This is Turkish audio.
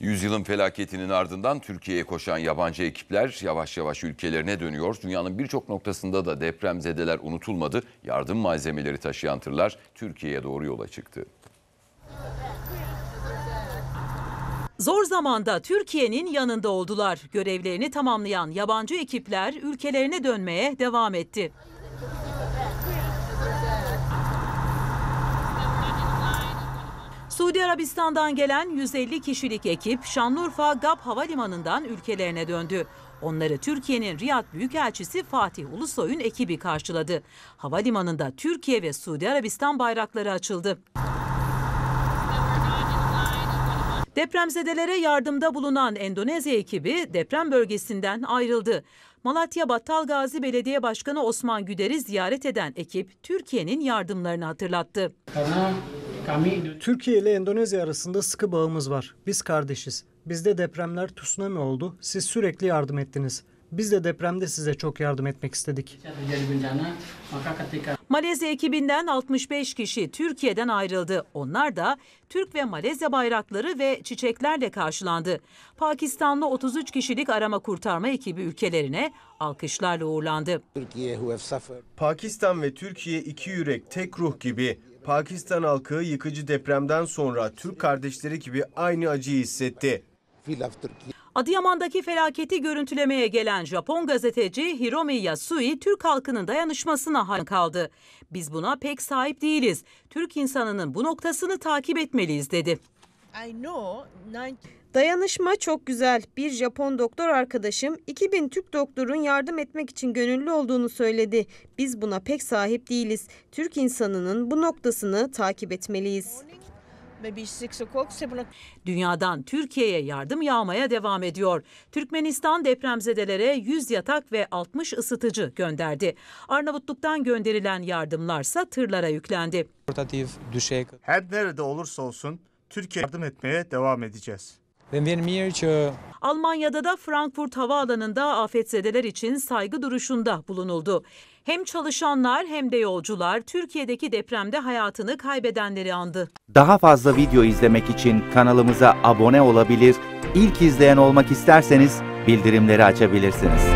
Yüzyılın felaketinin ardından Türkiye'ye koşan yabancı ekipler yavaş yavaş ülkelerine dönüyor. Dünyanın birçok noktasında da depremzedeler unutulmadı. Yardım malzemeleri taşıyan tırlar Türkiye'ye doğru yola çıktı. Zor zamanda Türkiye'nin yanında oldular. Görevlerini tamamlayan yabancı ekipler ülkelerine dönmeye devam etti. Suudi Arabistan'dan gelen 150 kişilik ekip Şanlıurfa GAP Havalimanı'ndan ülkelerine döndü. Onları Türkiye'nin Riyad Büyükelçisi Fatih Ulusoy'un ekibi karşıladı. Havalimanında Türkiye ve Suudi Arabistan bayrakları açıldı. Depremzedelere yardımda bulunan Endonezya ekibi deprem bölgesinden ayrıldı. Malatya Battalgazi Belediye Başkanı Osman Güder'i ziyaret eden ekip Türkiye'nin yardımlarını hatırlattı. Tamam. Türkiye ile Endonezya arasında sıkı bağımız var. Biz kardeşiz. Bizde depremler tsunami oldu. Siz sürekli yardım ettiniz. Biz de depremde size çok yardım etmek istedik. Malezya ekibinden 65 kişi Türkiye'den ayrıldı. Onlar da Türk ve Malezya bayrakları ve çiçeklerle karşılandı. Pakistanlı 33 kişilik arama kurtarma ekibi ülkelerine alkışlarla uğurlandı. Pakistan ve Türkiye iki yürek tek ruh gibi Pakistan halkı yıkıcı depremden sonra Türk kardeşleri gibi aynı acıyı hissetti. Adıyaman'daki felaketi görüntülemeye gelen Japon gazeteci Hiromi Yasui Türk halkının dayanışmasına hayran kaldı. Biz buna pek sahip değiliz. Türk insanının bu noktasını takip etmeliyiz dedi. Dayanışma çok güzel. Bir Japon doktor arkadaşım 2000 Türk doktorun yardım etmek için gönüllü olduğunu söyledi. Biz buna pek sahip değiliz. Türk insanının bu noktasını takip etmeliyiz. Dünyadan Türkiye'ye yardım yağmaya devam ediyor. Türkmenistan depremzedelere 100 yatak ve 60 ısıtıcı gönderdi. Arnavutluk'tan gönderilen yardımlarsa tırlara yüklendi. Her nerede olursa olsun Türkiye yardım etmeye devam edeceğiz. Almanya'da da Frankfurt Havaalanı'nda afetzedeler için saygı duruşunda bulunuldu. Hem çalışanlar hem de yolcular Türkiye'deki depremde hayatını kaybedenleri andı. Daha fazla video izlemek için kanalımıza abone olabilir, ilk izleyen olmak isterseniz bildirimleri açabilirsiniz.